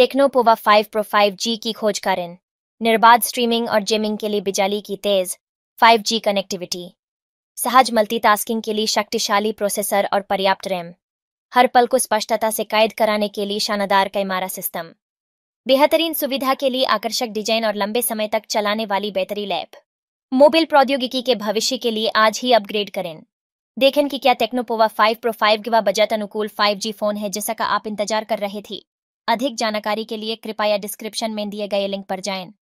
Tecno Pova five pro five G की खोज करें निर्बाध स्ट्रीमिंग और जिमिंग के लिए बिजली की तेज फाइव जी कनेक्टिविटी सहज मल्टीटास्किंग के लिए शक्तिशाली प्रोसेसर और पर्याप्त रैम हर पल को स्पष्टता से कैद कराने के लिए शानदार कैमारा सिस्टम बेहतरीन सुविधा के लिए आकर्षक डिजाइन और लंबे समय तक चलाने वाली बैटरी लैब मोबाइल प्रौद्योगिकी के भविष्य के लिए आज ही अपग्रेड करें देखें कि क्या टेक्नोपोवा 5 प्रो 5 गिवा बजट अनुकूल 5G फोन है जैसा का आप इंतजार कर रहे थे अधिक जानकारी के लिए कृपया डिस्क्रिप्शन में दिए गए लिंक पर जाएं।